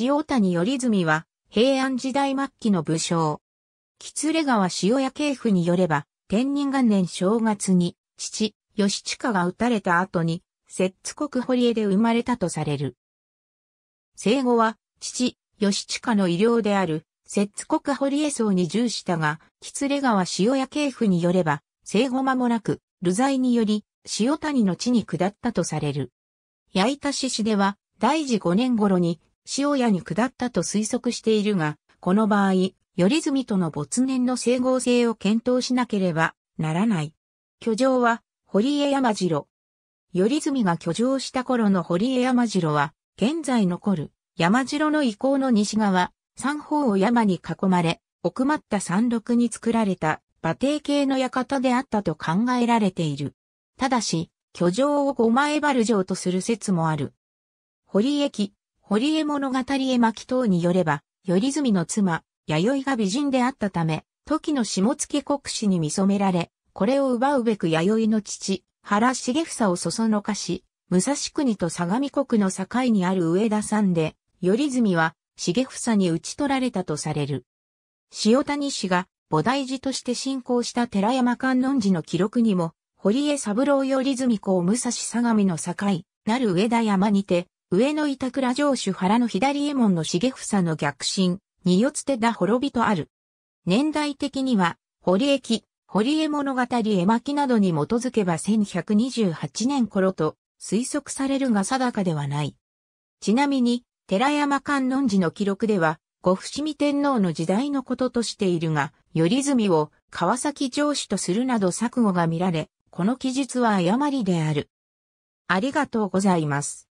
塩谷頼住は、平安時代末期の武将。喜連川塩屋系譜によれば、天人元年正月に、父、義親が撃たれた後に、摂津国堀江で生まれたとされる。生後は、父、義親の医療である、摂津国堀江荘に従したが、喜連川塩屋系譜によれば、生後間もなく、流罪により、塩谷の地に下ったとされる。八板市市では、大治5年頃に、塩屋に下ったと推測しているが、この場合、頼住との没年の整合性を検討しなければならない。居城は、堀江山城。頼住が居城した頃の堀江山城は、現在残る山城の遺構の西側、三方を山に囲まれ、奥まった山麓に作られた馬蹄形の館であったと考えられている。ただし、居城を五前原城とする説もある。堀駅、堀江物語絵巻等によれば、頼住の妻、弥生が美人であったため、時の下野国士に見初められ、これを奪うべく弥生の父、原重房をそそのかし、武蔵国と相模国の境にある上田山で、頼住は重房に討ち取られたとされる。塩谷氏が菩提寺として信仰した寺山観音寺の記録にも、堀江三郎頼住公武蔵相模の境、なる上田山にて、上野板倉城主原の左衛門の重房の逆進、によつてだ滅びとある。年代的には、堀駅、堀江物語絵巻などに基づけば1128年頃と推測されるが定かではない。ちなみに、寺山観音寺の記録では、ご伏見天皇の時代のこととしているが、頼住を川崎城主とするなど錯誤が見られ、この記述は誤りである。ありがとうございます。